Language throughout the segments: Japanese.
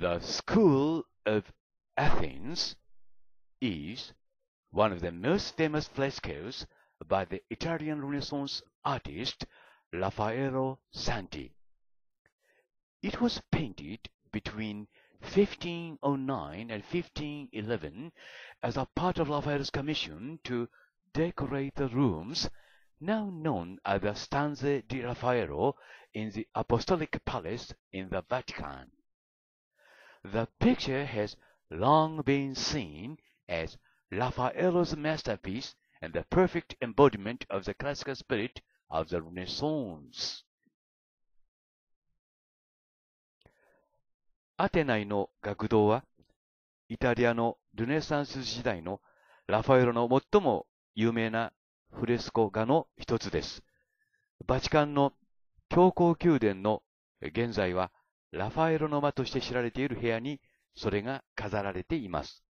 The School of Athens is one of the most famous frescoes by the Italian Renaissance artist Raffaello Santi. It was painted between 1509 and 1511 as a part of Raphael's commission to decorate the rooms now known as the Stanze di Raffaello in the Apostolic Palace in the Vatican. The picture has long been seen as Raphael's o masterpiece and the perfect embodiment of the classical spirit of the Renaissance. アテナイの学童は、イタリアのルネサンス時代のラファエロの最も有名なフレスコ画の一つです。バチカンの教皇宮殿の現在はラファエロの間として知られている部屋にそれが飾られています。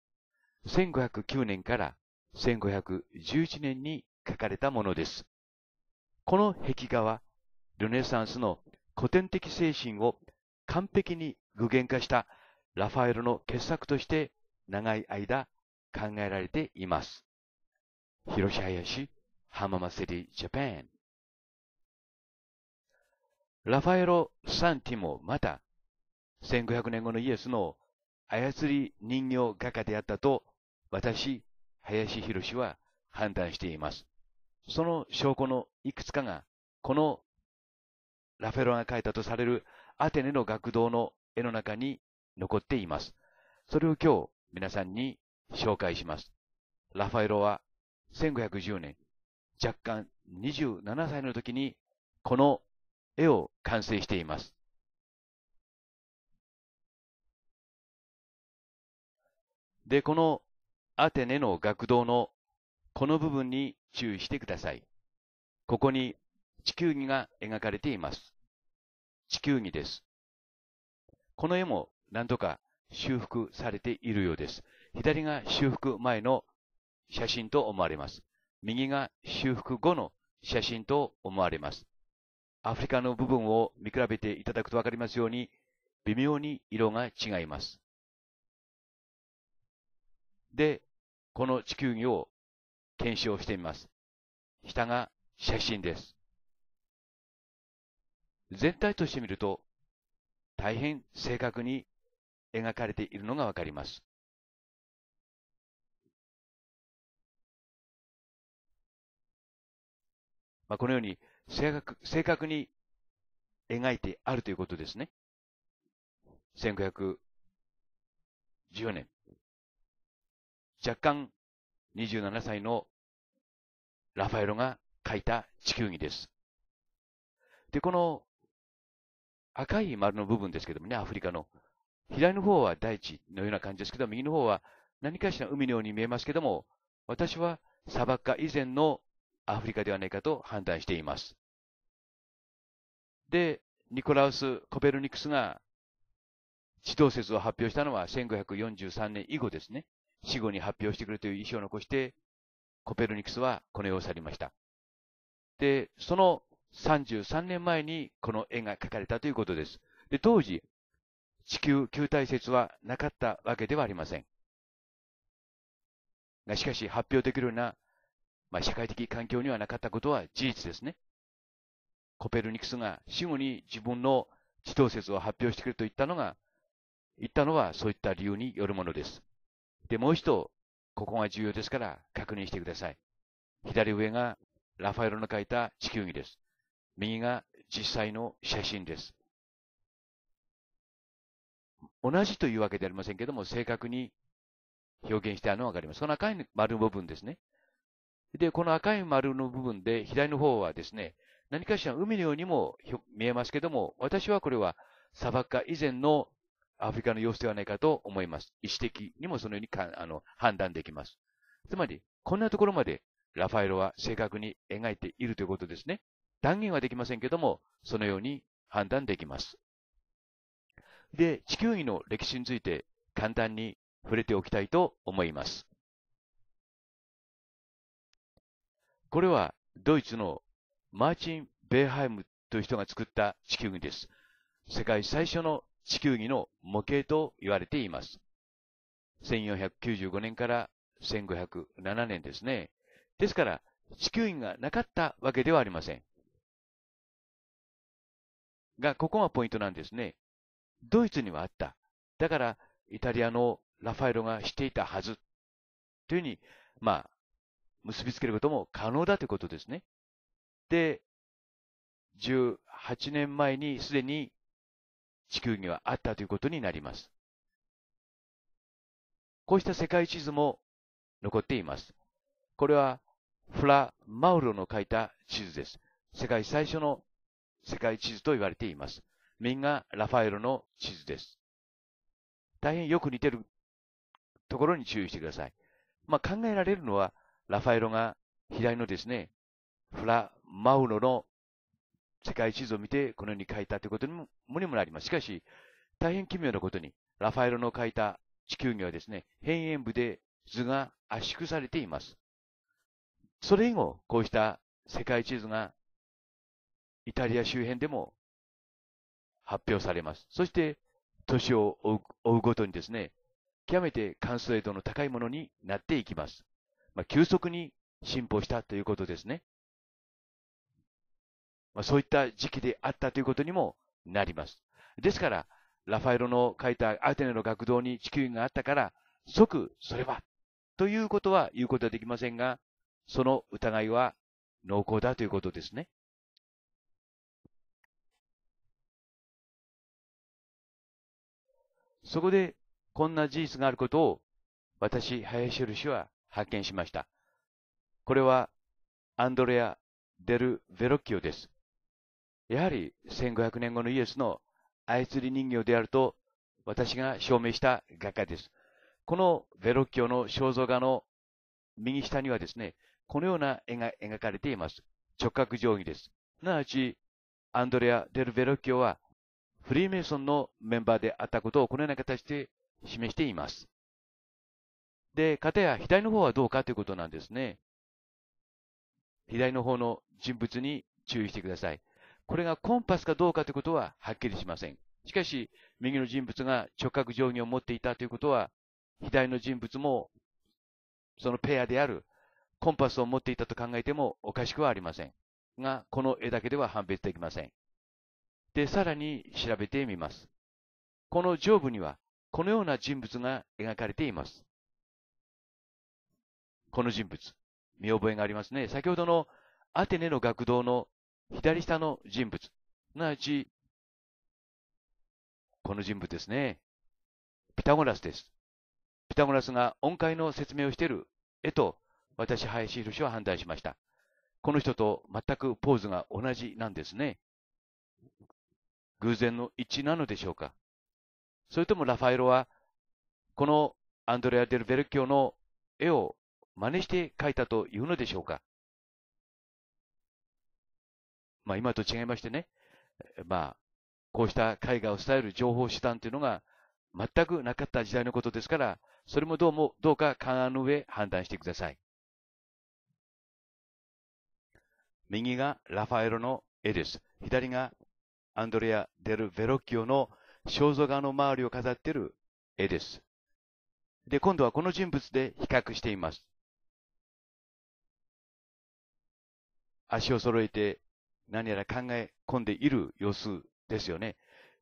1509年から1511年に書かれたものです。この壁画は、ルネサンスの古典的精神を完璧に具現化したラファエロの傑作として長い間考えられています。広し林浜松リジャパンラファエロ・サンティもまた、1500年後のイエスの操り人形画家であったと、私、林博は判断しています。その証拠のいくつかが、このラフェロが描いたとされるアテネの学童の絵の中に残っています。それを今日皆さんに紹介します。ラファエロは1510年、若干27歳の時にこの絵を完成しています。で、このアテネの学童のこの部分に注意してください。ここに地球儀が描かれています。地球儀です。この絵も何とか修復されているようです。左が修復前の写真と思われます。右が修復後の写真と思われます。アフリカの部分を見比べていただくとわかりますように、微妙に色が違います。で、この地球儀を検証してみます。下が写真です。全体として見ると、大変正確に描かれているのがわかります。まあ、このように正確正確に描いてあるということですね。1514年。若干27歳のラファエロが描いた地球儀です。で、この赤い丸の部分ですけどもね、アフリカの。左の方は大地のような感じですけど、右の方は何かしら海のように見えますけども、私は砂漠化以前のアフリカではないかと判断しています。で、ニコラウス・コペルニクスが地動説を発表したのは1543年以後ですね。死後に発表してくれという意思を残して、コペルニクスはこの世を去りました。で、その33年前にこの絵が描かれたということです。で、当時、地球球体説はなかったわけではありません。が、しかし発表できるような、まあ、社会的環境にはなかったことは事実ですね。コペルニクスが死後に自分の地動説を発表してくれと言ったのが、言ったのはそういった理由によるものです。で、もう一度、ここが重要ですから確認してください。左上がラファエロの描いた地球儀です。右が実際の写真です。同じというわけではありませんけども、正確に表現してあるのがわかります。この赤い丸の部分ですね。で、この赤い丸の部分で、左の方はですね、何かしら海のようにも見えますけども、私はこれは砂漠化以前のアフリカの様子ではないかと思います。意思的にもそのようにかあの判断できます。つまり、こんなところまでラファエロは正確に描いているということですね。断言はできませんけども、そのように判断できます。で、地球儀の歴史について簡単に触れておきたいと思います。これはドイツのマーチン・ベーハイムという人が作った地球儀です。世界最初の地球儀の模型と言われています。1495年から1507年ですね。ですから、地球儀がなかったわけではありません。が、ここがポイントなんですね。ドイツにはあった。だから、イタリアのラファエロがしていたはず。というふうに、まあ、結びつけることも可能だということですね。で、18年前にすでに地球にはあったということになります。こうした世界地図も残っています。これはフラ・マウロの書いた地図です。世界最初の世界地図と言われています。右がラファエロの地図です。大変よく似てるところに注意してください。まあ、考えられるのは、ラファエロが左のですね、フラ・マウロの世界地図を見てこのように書いたということにもにもなります。しかし、大変奇妙なことに、ラファエロの書いた地球儀はですね、変円部で図が圧縮されています。それ以後、こうした世界地図がイタリア周辺でも発表されます。そして、年を追うごとにですね、極めて関数度の高いものになっていきます。まあ、急速に進歩したということですね。まあ、そういった時期であったということにもなります。ですから、ラファエロの書いたアテネの学童に地球儀があったから、即それは、ということは言うことはできませんが、その疑いは濃厚だということですね。そこで、こんな事実があることを、私、林ル氏は発見しました。これは、アンドレア・デル・ヴェロッキオです。やはり1500年後のイエスの操り人形であると私が証明した画家です。このベロッキオの肖像画の右下にはですね、このような絵が描かれています。直角定規です。すなわち、アンドレア・デル・ベロッキオはフリーメイソンのメンバーであったことをこのような形で示しています。で、片や左の方はどうかということなんですね。左の方の人物に注意してください。これがコンパスかどうかということははっきりしません。しかし、右の人物が直角定規を持っていたということは、左の人物も、そのペアであるコンパスを持っていたと考えてもおかしくはありません。が、この絵だけでは判別できません。で、さらに調べてみます。この上部には、このような人物が描かれています。この人物、見覚えがありますね。先ほどのアテネの学童の左下の人物、なわち、この人物ですね。ピタゴラスです。ピタゴラスが音階の説明をしている絵と、私、林士は判断しました。この人と全くポーズが同じなんですね。偶然の一致なのでしょうかそれともラファエロは、このアンドレア・デル・ベルキョの絵を真似して描いたというのでしょうかまあ今と違いましてね、まあ、こうした絵画を伝える情報手段というのが全くなかった時代のことですから、それもどうも、どうか勘案の上判断してください。右がラファエロの絵です。左がアンドレア・デル・ベロッキオの肖像画の周りを飾っている絵です。で、今度はこの人物で比較しています。足を揃えて何やら考え込んでいる様子ですよね。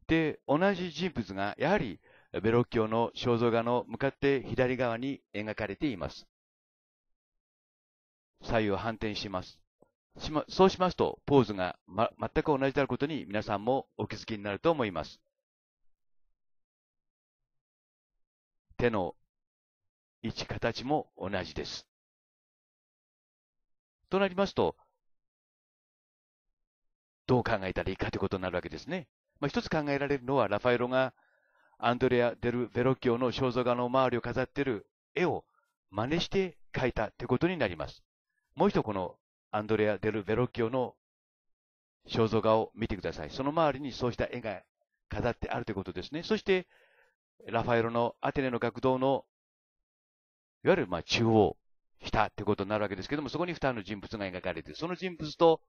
で、同じ人物がやはりベロッキオの肖像画の向かって左側に描かれています。左右反転します。しま、そうしますと、ポーズが、ま、全く同じであることに皆さんもお気づきになると思います。手の位置、形も同じです。となりますと、どう考えたらいいかということになるわけですね。まあ、一つ考えられるのは、ラファエロがアンドレア・デル・ベロッキオの肖像画の周りを飾っている絵を真似して描いたということになります。もう一度このアンドレア・デル・ベロッキオの肖像画を見てください。その周りにそうした絵が飾ってあるということですね。そして、ラファエロのアテネの学童の、いわゆるまあ中央、下っということになるわけですけども、そこに二人の人物が描かれて、その人物と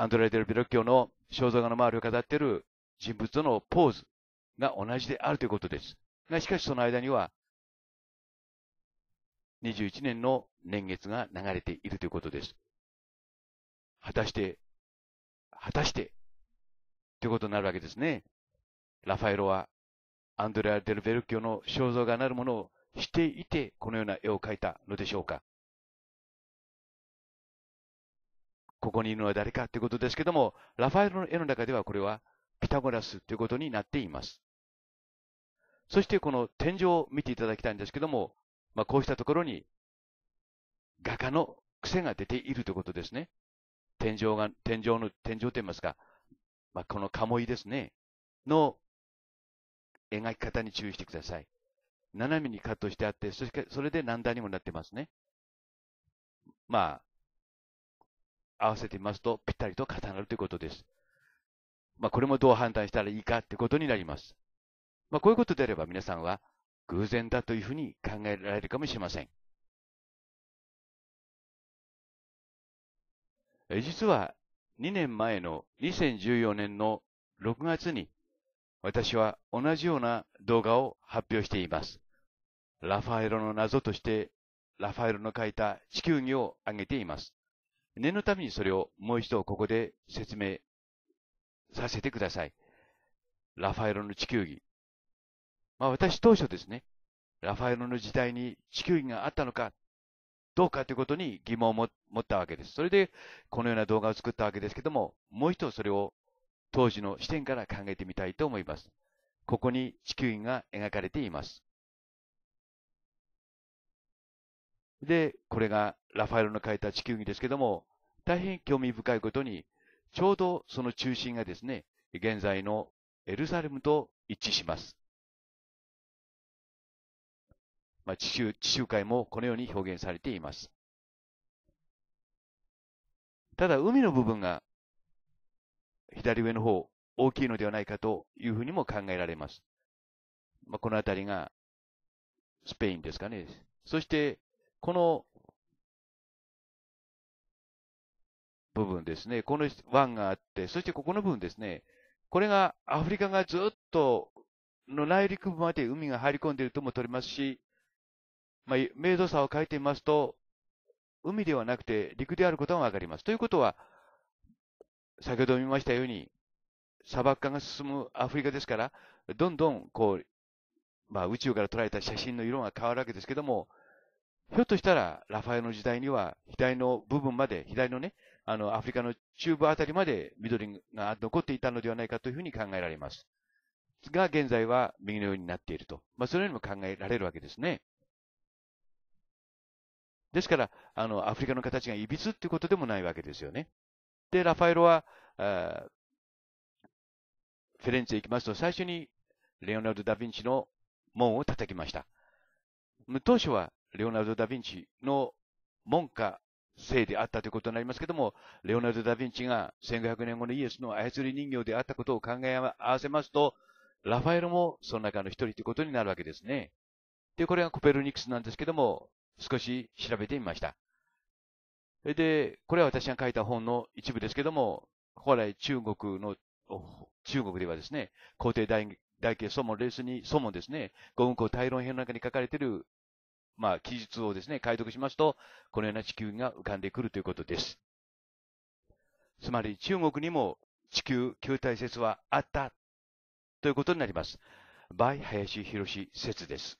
アンドレ・デル・ビロッキョの肖像画の周りを飾っている人物とのポーズが同じであるということです。が、しかしその間には、21年の年月が流れているということです。果たして、果たして、ということになるわけですね。ラファエロは、アンドレア・デル・ベルキョの肖像画なるものをしていて、このような絵を描いたのでしょうか。ここにいるのは誰かということですけども、ラファエルの絵の中ではこれはピタゴラスということになっています。そしてこの天井を見ていただきたいんですけども、まあ、こうしたところに画家の癖が出ているということですね。天井が、天井の、天井と言いますか、まあ、この鴨居ですね、の描き方に注意してください。斜めにカットしてあって、そしてそれで何段にもなってますね。まあ、合わせてみますと、ぴったりと重なるということです。まあ、これもどう判断したらいいかってことになります。まあ、こういうことであれば皆さんは偶然だというふうに考えられるかもしれません。実は2年前の2014年の6月に私は同じような動画を発表しています。ラファエロの謎としてラファエロの書いた地球儀を挙げています。念のためにそれをもう一度ここで説明させてください。ラファエロの地球儀。まあ私当初ですね、ラファエロの時代に地球儀があったのか、どうかということに疑問を持ったわけです。それでこのような動画を作ったわけですけども、もう一度それを当時の視点から考えてみたいと思います。ここに地球儀が描かれています。で、これがラファエロの書いた地球儀ですけども、大変興味深いことに、ちょうどその中心がですね、現在のエルサレムと一致します。まあ、地中、地中海もこのように表現されています。ただ、海の部分が左上の方、大きいのではないかというふうにも考えられます。まあ、この辺りがスペインですかね。そして、この部分ですね、この湾があって、そしてここの部分ですね、これがアフリカがずっとの内陸部まで海が入り込んでいるとも取れますし、まあ、明度差を変えてみますと、海ではなくて陸であることがわかります。ということは、先ほど見ましたように、砂漠化が進むアフリカですから、どんどんこう、まあ、宇宙から捉えた写真の色が変わるわけですけども、ひょっとしたら、ラファエの時代には、左の部分まで、左のね、あの、アフリカの中部あたりまで緑が残っていたのではないかというふうに考えられます。が、現在は右のようになっていると。まあ、そのようにも考えられるわけですね。ですから、あの、アフリカの形がいびつっていうことでもないわけですよね。で、ラファエロは、フィレンツェ行きますと、最初にレオナルド・ダ・ヴィンチの門を叩きました。当初はレオナルド・ダ・ヴィンチの門下生であったということになりますけども、レオナルド・ダ・ヴィンチが1500年後のイエスの操り人形であったことを考え合わせますと、ラファエルもその中の一人ということになるわけですね。で、これがコペルニクスなんですけども、少し調べてみました。で、これは私が書いた本の一部ですけども、本来中国の、中国ではですね、皇帝大大慶ソモン、レースに、ソモンですね、五運行大論編の中に書かれているまあ、記述をですね、解読しますと、このような地球が浮かんでくるということです。つまり、中国にも地球球体説はあったということになります。by 林博説です。